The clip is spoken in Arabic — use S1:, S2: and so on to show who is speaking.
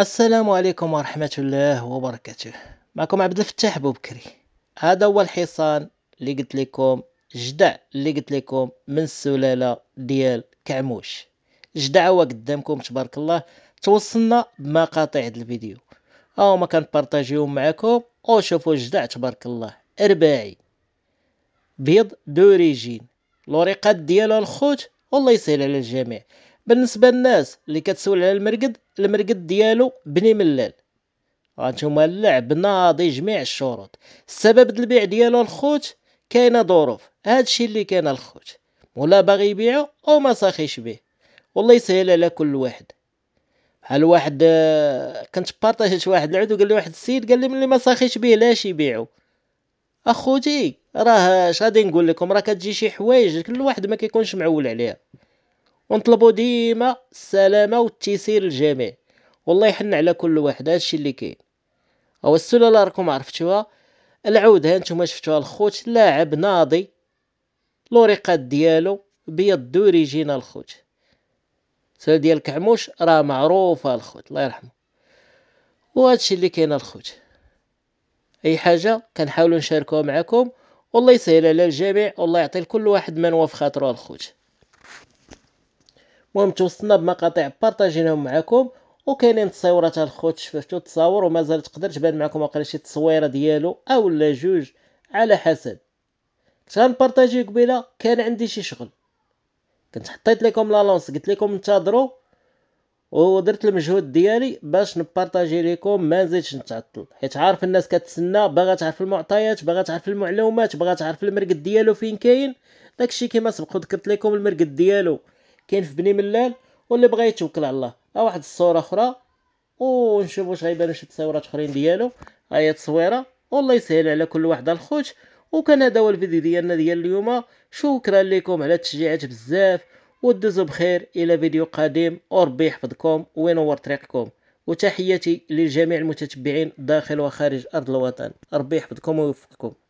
S1: السلام عليكم ورحمة الله وبركاته معكم عبد الفتاح بوبكري هذا هو الحصان اللي قلت لكم جدع اللي قلت لكم من السلالة ديال كعموش جدع هو قدامكم تبارك الله توصلنا بمقاطع هذا الفيديو ها هما كنبارطاجيهم معكم شوفوا جدع تبارك الله رباعي بيض دوريجين لوريقات ديالو الخوت والله يسهل على الجميع بالنسبه للناس اللي كتسول على المرقد المرقد ديالو بني ملال هانتوما اللعب ناضي جميع الشروط السبب البيع ديالو الخوت كاينه ظروف هادشي اللي كان الخوت ولا باغي يبيعو او ما صاخيش به والله يسهل على كل واحد بحال واحد آه، كنت بارطاجيت واحد العود وقال لي واحد السيد قال لي ملي ما صاخيش به لاش يبيعو اخوتي راه اش غادي نقول لكم راه كتجي شي حوايج كل واحد ما كيكونش معول عليها ونطلبوا ديما السلامه والتيسير للجميع والله يحن على كل واحد هادشي اللي كاين هو السلاله راكم عرفتوها العودة نتوما شفتوها الخوت لاعب ناضي لوريقات ديالو بيض الدور الخوت السؤال ديال كعموش راه معروفة الخوت الله يرحمه وهادشي اللي كاين الخوت اي حاجة كنحاولو نشاركوها معكم والله يسهل على الجميع والله يعطي لكل واحد من نوى الخوت المهم توصلنا بمقاطع بارطاجيناهم معكم وكاينين التصاورات الخوت شفتو التصاور ومازال تقدر تبان معكم واقيلا شي تصويره ديالو اولا جوج على حسب كنت بارطاجي قبيله كان عندي شي شغل كنت حطيت لكم لونس قلت لكم انتظروا ودرت المجهود ديالي باش نبارطاجي لكم ما نزيدش نتعطل حيت عارف الناس كتسنى باغا تعرف المعطيات باغا تعرف المعلومات باغا تعرف المرقد ديالو فين كاين داكشي كيما سبق ذكرت لكم المرقد ديالو كاين في بني ملال واللي بغى يتوكل على الله ها واحد الصوره اخرى ونشوف واش غيبانو شي تصويرات اخرين ديالو ها هي تصويره والله يسهل على كل واحد الخوت وكان هذا هو الفيديو ديالنا ديال اليوم شكرا لكم على التشجيعات بزاف ودوزوا بخير الى فيديو قادم وربي يحفظكم وينور طريقكم وتحياتي لجميع المتتبعين داخل وخارج ارض الوطن ربي يحفظكم ويوفقكم